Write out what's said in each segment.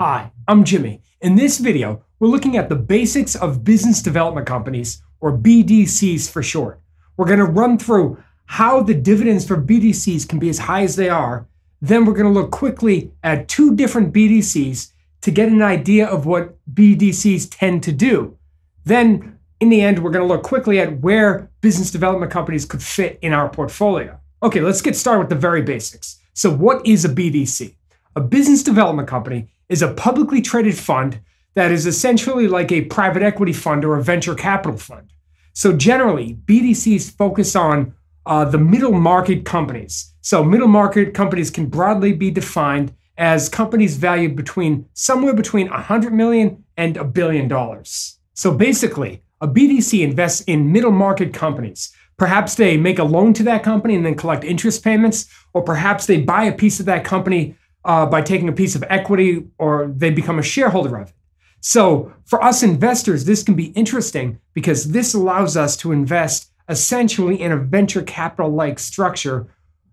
Hi, I'm Jimmy. In this video, we're looking at the basics of business development companies, or BDCs for short. We're going to run through how the dividends for BDCs can be as high as they are. Then we're going to look quickly at two different BDCs to get an idea of what BDCs tend to do. Then, in the end, we're going to look quickly at where business development companies could fit in our portfolio. Okay, let's get started with the very basics. So, what is a BDC? A business development company is a publicly traded fund that is essentially like a private equity fund or a venture capital fund. So generally, BDCs focus on uh, the middle market companies. So middle market companies can broadly be defined as companies valued between somewhere between 100 million and a billion dollars. So basically, a BDC invests in middle market companies. Perhaps they make a loan to that company and then collect interest payments, or perhaps they buy a piece of that company uh, by taking a piece of equity or they become a shareholder of it. So for us investors, this can be interesting because this allows us to invest essentially in a venture capital like structure,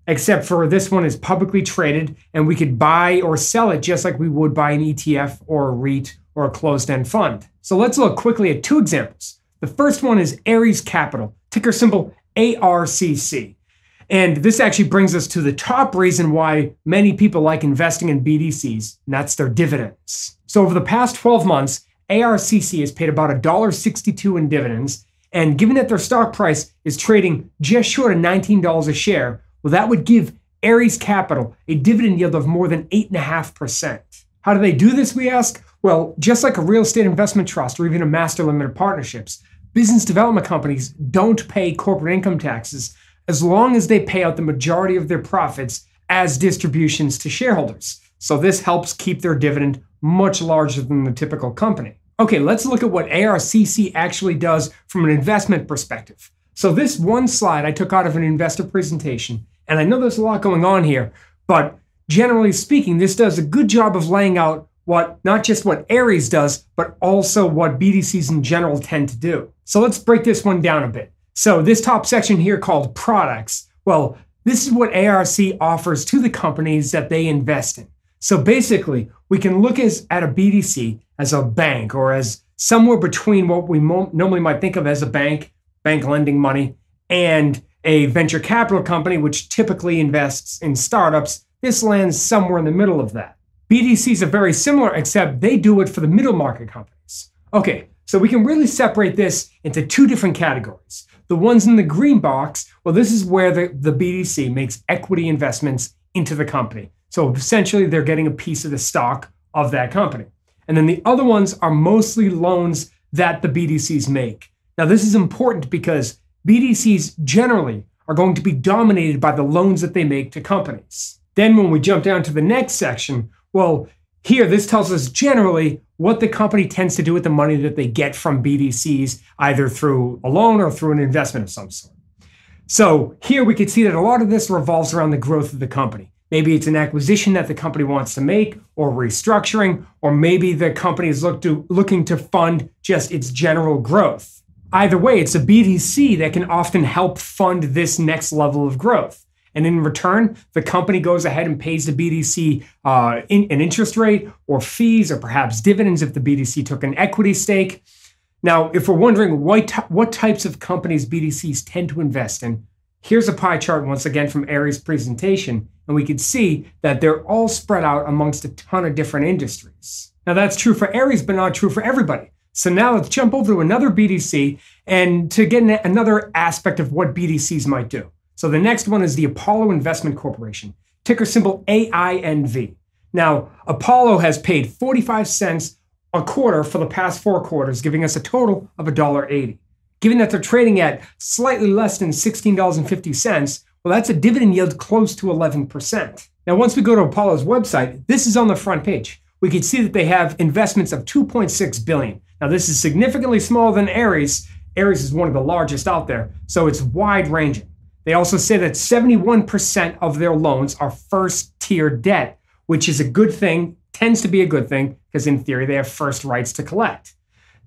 except for this one is publicly traded and we could buy or sell it just like we would buy an ETF or a REIT or a closed end fund. So let's look quickly at two examples. The first one is Ares Capital, ticker symbol ARCC. And this actually brings us to the top reason why many people like investing in BDCs, and that's their dividends. So over the past 12 months, ARCC has paid about $1.62 in dividends. And given that their stock price is trading just short of $19 a share, well, that would give Ares Capital a dividend yield of more than 8.5%. How do they do this, we ask? Well, just like a real estate investment trust or even a master limited partnerships, business development companies don't pay corporate income taxes as long as they pay out the majority of their profits as distributions to shareholders. So this helps keep their dividend much larger than the typical company. Okay, let's look at what ARCC actually does from an investment perspective. So this one slide I took out of an investor presentation, and I know there's a lot going on here, but generally speaking, this does a good job of laying out what not just what Ares does, but also what BDCs in general tend to do. So let's break this one down a bit. So this top section here called products, well, this is what ARC offers to the companies that they invest in. So basically, we can look as, at a BDC as a bank or as somewhere between what we mo- normally might think of as a bank, bank lending money, and a venture capital company, which typically invests in startups. This lands somewhere in the middle of that. BDCs are very similar, except they do it for the middle market companies. Okay, so we can really separate this into two different categories. The ones in the green box, well, this is where the, the BDC makes equity investments into the company. So essentially, they're getting a piece of the stock of that company. And then the other ones are mostly loans that the BDCs make. Now, this is important because BDCs generally are going to be dominated by the loans that they make to companies. Then, when we jump down to the next section, well, here this tells us generally what the company tends to do with the money that they get from BDCs, either through a loan or through an investment of some sort. So here we can see that a lot of this revolves around the growth of the company. Maybe it's an acquisition that the company wants to make or restructuring, or maybe the company is look to, looking to fund just its general growth. Either way, it's a BDC that can often help fund this next level of growth. And in return, the company goes ahead and pays the BDC uh, in, an interest rate or fees or perhaps dividends if the BDC took an equity stake. Now, if we're wondering what, what types of companies BDCs tend to invest in, here's a pie chart once again from Ari's presentation. And we can see that they're all spread out amongst a ton of different industries. Now, that's true for Ares, but not true for everybody. So now let's jump over to another BDC and to get another aspect of what BDCs might do. So the next one is the Apollo Investment Corporation, ticker symbol AINV. Now, Apollo has paid 45 cents a quarter for the past four quarters, giving us a total of $1.80. Given that they're trading at slightly less than $16.50, well, that's a dividend yield close to 11%. Now, once we go to Apollo's website, this is on the front page. We can see that they have investments of 2.6 billion. Now, this is significantly smaller than Ares. Ares is one of the largest out there, so it's wide ranging. They also say that 71% of their loans are first tier debt, which is a good thing, tends to be a good thing, because in theory, they have first rights to collect.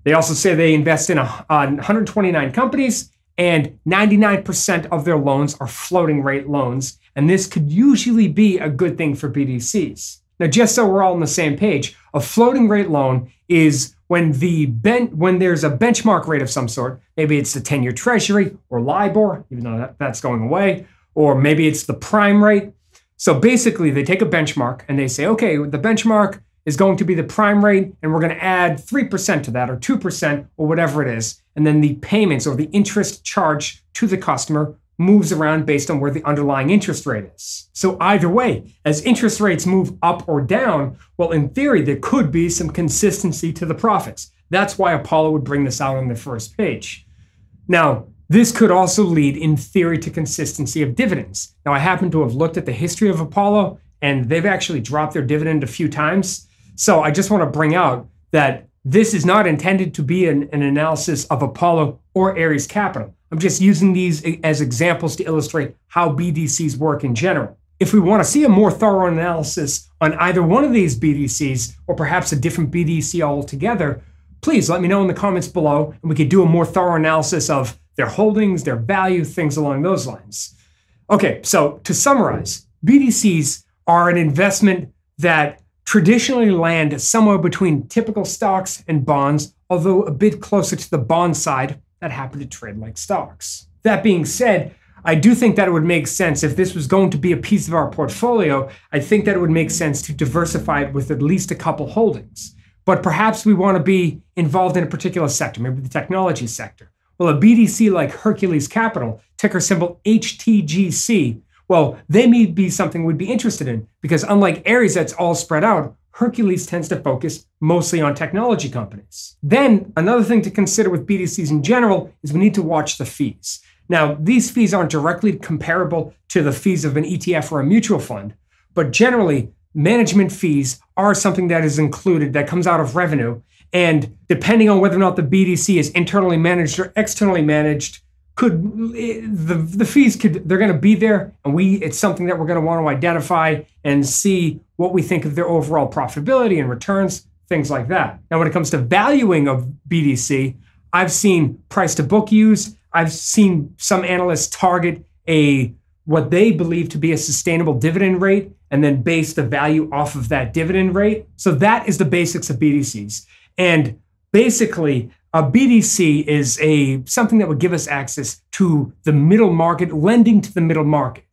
They also say they invest in a, uh, 129 companies, and 99% of their loans are floating rate loans. And this could usually be a good thing for BDCs. Now, just so we're all on the same page, a floating rate loan is when the ben- when there's a benchmark rate of some sort, maybe it's the 10-year treasury or LIBOR, even though that, that's going away, or maybe it's the prime rate. So basically, they take a benchmark and they say, okay, the benchmark is going to be the prime rate, and we're going to add 3% to that or 2% or whatever it is. And then the payments or the interest charged to the customer moves around based on where the underlying interest rate is. So, either way, as interest rates move up or down, well, in theory, there could be some consistency to the profits. That's why Apollo would bring this out on the first page. Now, this could also lead, in theory, to consistency of dividends. Now, I happen to have looked at the history of Apollo, and they've actually dropped their dividend a few times. So, I just want to bring out that this is not intended to be an, an analysis of Apollo or Ares Capital. I'm just using these as examples to illustrate how BDCs work in general. If we want to see a more thorough analysis on either one of these BDCs or perhaps a different BDC altogether, please let me know in the comments below and we could do a more thorough analysis of their holdings, their value, things along those lines. Okay, so to summarize, BDCs are an investment that traditionally land somewhere between typical stocks and bonds, although a bit closer to the bond side that happen to trade like stocks. That being said, I do think that it would make sense if this was going to be a piece of our portfolio. I think that it would make sense to diversify it with at least a couple holdings. But perhaps we want to be involved in a particular sector, maybe the technology sector. Well, a BDC like Hercules Capital, ticker symbol HTGC, well, they may be something we'd be interested in because unlike Aries that's all spread out, Hercules tends to focus mostly on technology companies. Then, another thing to consider with BDCs in general is we need to watch the fees. Now, these fees aren't directly comparable to the fees of an ETF or a mutual fund, but generally, management fees are something that is included that comes out of revenue. And depending on whether or not the BDC is internally managed or externally managed, could eh, the the fees could they're going to be there and we it's something that we're going to want to identify and see what we think of their overall profitability and returns things like that now when it comes to valuing of bdc i've seen price to book use i've seen some analysts target a what they believe to be a sustainable dividend rate and then base the value off of that dividend rate so that is the basics of bdcs and basically a uh, BDC is a something that would give us access to the middle market, lending to the middle market.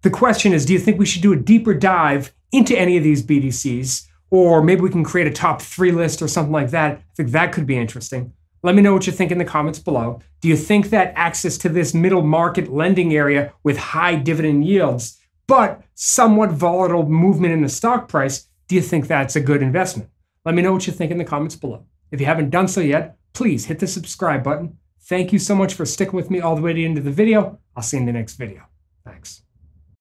The question is, do you think we should do a deeper dive into any of these BDCs? Or maybe we can create a top three list or something like that. I think that could be interesting. Let me know what you think in the comments below. Do you think that access to this middle market lending area with high dividend yields, but somewhat volatile movement in the stock price, do you think that's a good investment? Let me know what you think in the comments below. If you haven't done so yet, please hit the subscribe button. Thank you so much for sticking with me all the way to the end of the video. I'll see you in the next video. Thanks.